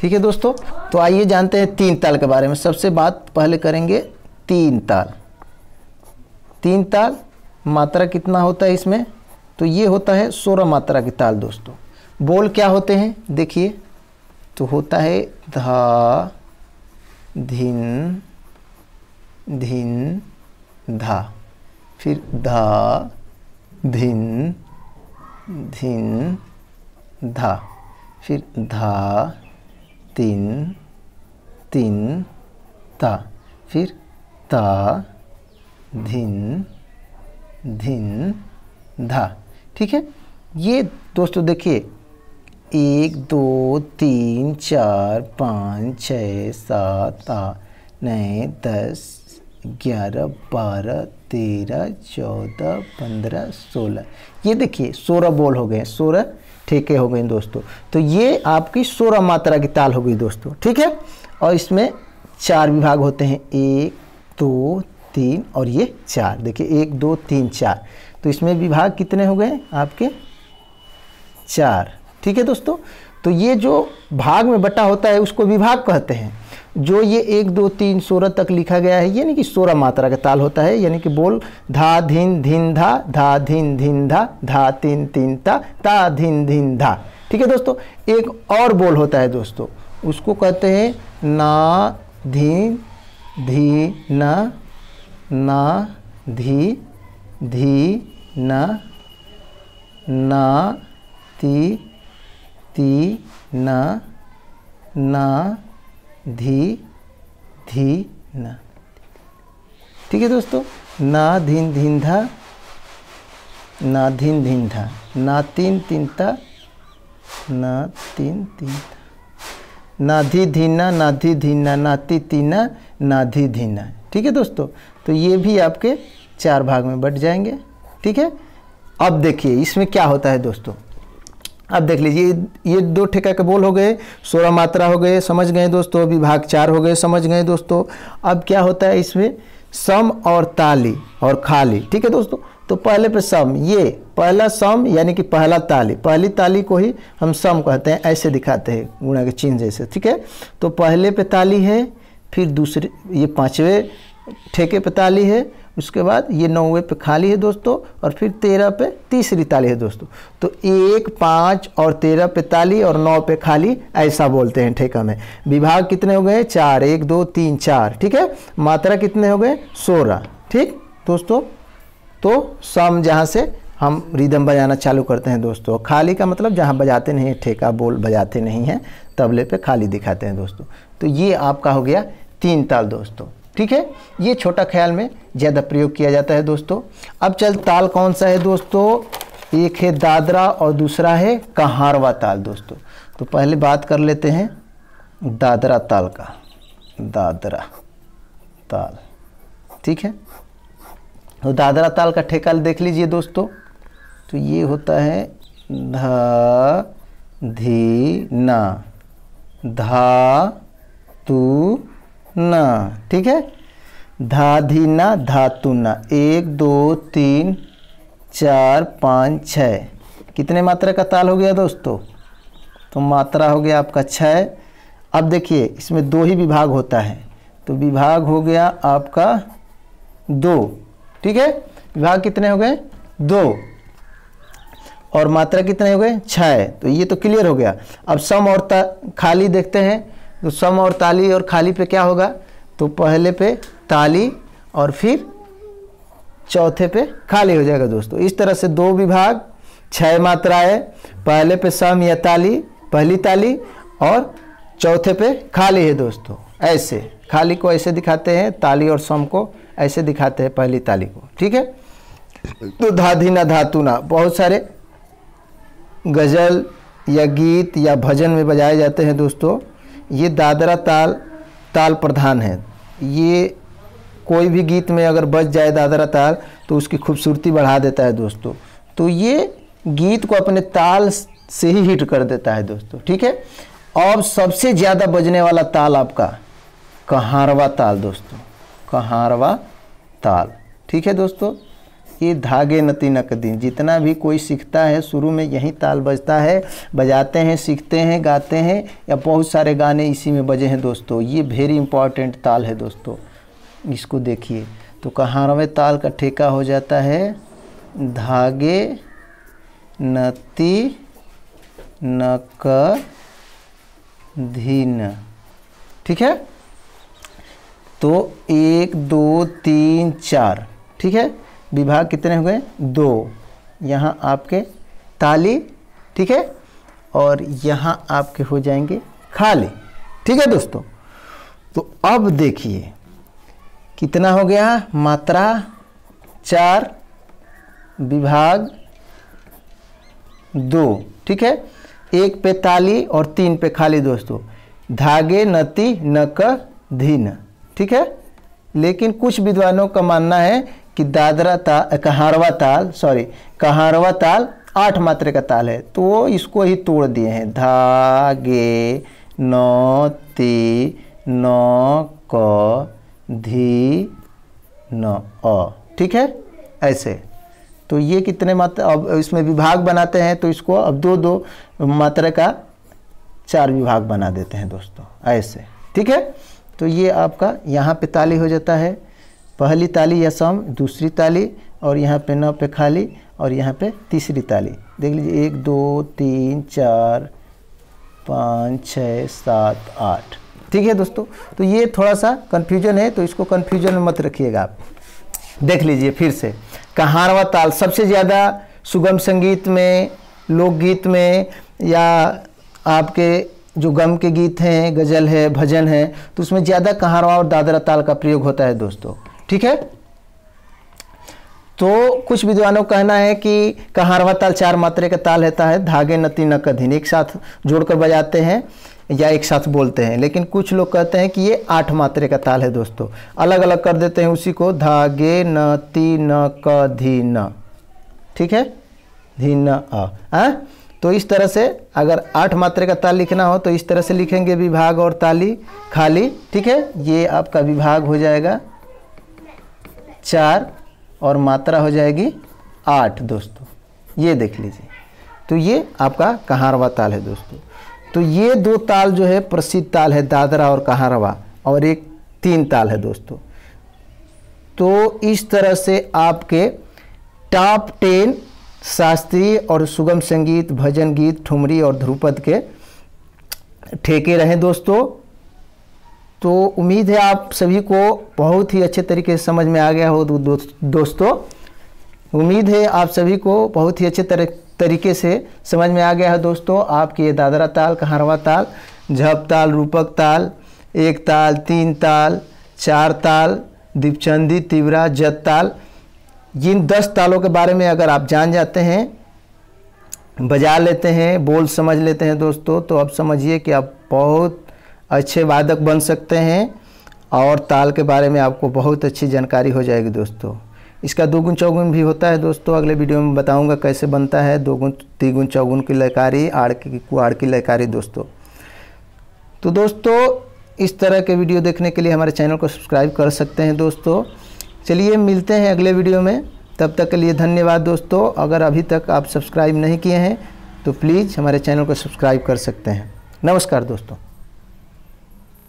ठीक है दोस्तों तो आइए जानते हैं तीन ताल के बारे में सबसे बात पहले करेंगे तीन ताल तीन ताल मात्रा कितना होता है इसमें तो ये होता है सोलह मात्रा की ताल दोस्तों बोल क्या होते हैं देखिए तो होता है धा धिन धिन धा फिर धा धिन धिन धा फिर धा तिन तिन ता फिर ता धिन धिन धा ठीक है ये दोस्तों देखिए एक दो तीन चार पाँच छ सात आठ नौ दस ग्यारह बारह तेरह चौदह पंद्रह सोलह ये देखिए सोलह बोल हो गए सोलह ठीक है हो गए दोस्तों तो ये आपकी सोलह मात्रा की ताल हो गई दोस्तों ठीक है और इसमें चार विभाग होते हैं एक दो तीन और ये चार देखिए एक दो तीन चार तो इसमें विभाग कितने हो गए आपके चार ठीक है दोस्तों तो ये जो भाग में बटा होता है उसको विभाग कहते हैं जो ये एक दो तीन सोलह तक लिखा गया है यानी कि सोलह मात्रा का ताल होता है यानी कि बोल धा धिन धिन धा धा धिन धिन धा धा तीन तीन ता ता धिन धिन धा ठीक है दोस्तों एक और बोल होता है दोस्तों उसको कहते हैं ना धी धी न ना धी धी न ना ती ती न ना धी धी ना ठीक है दोस्तों ना धीन धीन धा ना धीन धीन धा ना तीन तीन ता ना तीन तीन ता नाधि धीना नाधि धीना नाती तीना नाधि धीना ठीक है दोस्तों तो ये भी आपके चार भाग में बट जाएंगे ठीक है अब देखिए इसमें क्या होता है दोस्तों अब देख लीजिए ये दो ठेका के बोल हो गए सोलह मात्रा हो गए समझ गए दोस्तों विभाग चार हो गए समझ गए दोस्तों अब क्या होता है इसमें सम और ताली और खाली ठीक है दोस्तों तो पहले पे सम ये पहला सम यानी कि पहला ताली पहली ताली को ही हम सम कहते हैं ऐसे दिखाते हैं गुणा के चिन्ह जैसे ठीक है तो पहले पे ताली है फिर दूसरे ये पाँचवें ठेके पे ताली है उसके बाद ये नौवे पे खाली है दोस्तों और फिर तेरह पे तीसरी ताली है दोस्तों तो एक पाँच और तेरह पे ताली और नौ पे खाली ऐसा बोलते हैं ठेका में विभाग कितने हो गए चार एक दो तीन चार ठीक है मात्रा कितने हो गए सोलह ठीक दोस्तों तो सम जहाँ से हम रिदम बजाना चालू करते हैं दोस्तों खाली का मतलब जहाँ बजाते नहीं है ठेका बोल बजाते नहीं हैं तबले पर खाली दिखाते हैं दोस्तों तो ये आपका हो गया तीन ताल दोस्तों ठीक है ये छोटा ख्याल में ज़्यादा प्रयोग किया जाता है दोस्तों अब चल ताल कौन सा है दोस्तों एक है दादरा और दूसरा है कहारवा ताल दोस्तों तो पहले बात कर लेते हैं दादरा ताल का दादरा ताल ठीक है तो दादरा ताल का ठेकाल देख लीजिए दोस्तों तो ये होता है ध धी ना धा तू न ठीक है धातु धातुना एक दो तीन चार पाँच छः कितने मात्रा का ताल हो गया दोस्तों तो मात्रा हो गया आपका छः अब देखिए इसमें दो ही विभाग होता है तो विभाग हो गया आपका दो ठीक है विभाग कितने हो गए दो और मात्रा कितने हो गए छः तो ये तो क्लियर हो गया अब सम और खाली देखते हैं तो सम और ताली और खाली पे क्या होगा तो पहले पे ताली और फिर चौथे पे खाली हो जाएगा दोस्तों इस तरह से दो विभाग छः मात्राएं पहले पे सम या ताली पहली ताली और चौथे पे खाली है दोस्तों ऐसे खाली को ऐसे दिखाते हैं ताली और सम को ऐसे दिखाते हैं पहली ताली को ठीक है तो धाधी ना धातु ना बहुत सारे गज़ल या गीत या भजन में बजाए जाते हैं दोस्तों ये दादरा ताल ताल प्रधान है ये कोई भी गीत में अगर बज जाए दादरा ताल तो उसकी खूबसूरती बढ़ा देता है दोस्तों तो ये गीत को अपने ताल से ही हिट कर देता है दोस्तों ठीक है अब सबसे ज़्यादा बजने वाला ताल आपका कहारवा ताल दोस्तों कहारवा ताल ठीक है दोस्तों कि धागे नती तिनक दिन जितना भी कोई सीखता है शुरू में यही ताल बजता है बजाते हैं सीखते हैं गाते हैं या बहुत सारे गाने इसी में बजे हैं दोस्तों ये वेरी इंपॉर्टेंट ताल है दोस्तों इसको देखिए तो कहारवें ताल का ठेका हो जाता है धागे नति नक धीन ठीक है तो एक दो तीन चार ठीक है विभाग कितने हो गए दो यहाँ आपके ताली ठीक है और यहाँ आपके हो जाएंगे खाली ठीक है दोस्तों तो अब देखिए कितना हो गया मात्रा चार विभाग दो ठीक है एक पे ताली और तीन पे खाली दोस्तों धागे नती नक धीन ठीक है लेकिन कुछ विद्वानों का मानना है कि दादरा ता कहारवा ताल सॉरी कहारवा ताल आठ मात्रा का ताल है तो वो इसको ही तोड़ दिए हैं धा गे नौ ती नौ क धी न अ ठीक है ऐसे तो ये कितने मात्रा अब इसमें विभाग बनाते हैं तो इसको अब दो दो मात्रा का चार विभाग बना देते हैं दोस्तों ऐसे ठीक है तो ये आपका यहाँ पे ताली हो जाता है पहली ताली या सम दूसरी ताली और यहाँ पे नौ पे खाली और यहाँ पे तीसरी ताली देख लीजिए एक दो तीन चार पाँच छः सात आठ ठीक है दोस्तों तो ये थोड़ा सा कन्फ्यूजन है तो इसको कन्फ्यूजन में मत रखिएगा आप देख लीजिए फिर से कहारवा ताल सबसे ज़्यादा सुगम संगीत में लोकगीत में या आपके जो गम के गीत हैं गज़ल है भजन है तो उसमें ज़्यादा कहारवा और दादरा ताल का प्रयोग होता है दोस्तों ठीक है तो कुछ विद्वानों का कहना है कि कहारवा ताल चार मात्रे का ताल रहता है धागे नती नकधिन एक साथ जोड़कर बजाते हैं या एक साथ बोलते हैं लेकिन कुछ लोग कहते हैं कि ये आठ मात्रे का ताल है दोस्तों अलग अलग कर देते हैं उसी को धागे न ती न क धी न ठीक है धी न अ आ? हाँ? तो इस तरह से अगर आठ मात्रे का ताल लिखना हो तो इस तरह से लिखेंगे विभाग और ताली खाली ठीक है ये आपका विभाग हो जाएगा चार और मात्रा हो जाएगी आठ दोस्तों ये देख लीजिए तो ये आपका कहारवा ताल है दोस्तों तो ये दो ताल जो है प्रसिद्ध ताल है दादरा और कहारवा और एक तीन ताल है दोस्तों तो इस तरह से आपके टॉप टेन शास्त्रीय और सुगम संगीत भजन गीत ठुमरी और ध्रुपद के ठेके रहे दोस्तों तो उम्मीद है आप सभी को बहुत ही अच्छे तरीके से समझ में आ गया हो दो, दोस्तों उम्मीद है आप सभी को बहुत ही अच्छे तरीके से समझ में आ गया है दोस्तों आपके ये दादरा ताल कहारवा ताल झप ताल रूपक ताल एक ताल तीन ताल चार ताल दीपचंदी तिवरा जत ताल इन दस तालों के बारे में अगर आप जान जाते हैं बजा लेते हैं बोल समझ लेते हैं दोस्तों तो अब समझिए कि आप बहुत अच्छे वादक बन सकते हैं और ताल के बारे में आपको बहुत अच्छी जानकारी हो जाएगी दोस्तों इसका दोगुन चौगुन भी होता है दोस्तों अगले वीडियो में बताऊंगा कैसे बनता है दोगुन तीगुन चौगुन की लयकारी आड़ की कुआड़ की लयकारी दोस्तों तो दोस्तों इस तरह के वीडियो देखने के लिए हमारे चैनल को सब्सक्राइब कर सकते हैं दोस्तों चलिए मिलते हैं अगले वीडियो में तब तक के लिए धन्यवाद दोस्तों अगर अभी तक आप सब्सक्राइब नहीं किए हैं तो प्लीज़ हमारे चैनल को सब्सक्राइब कर सकते हैं नमस्कार दोस्तों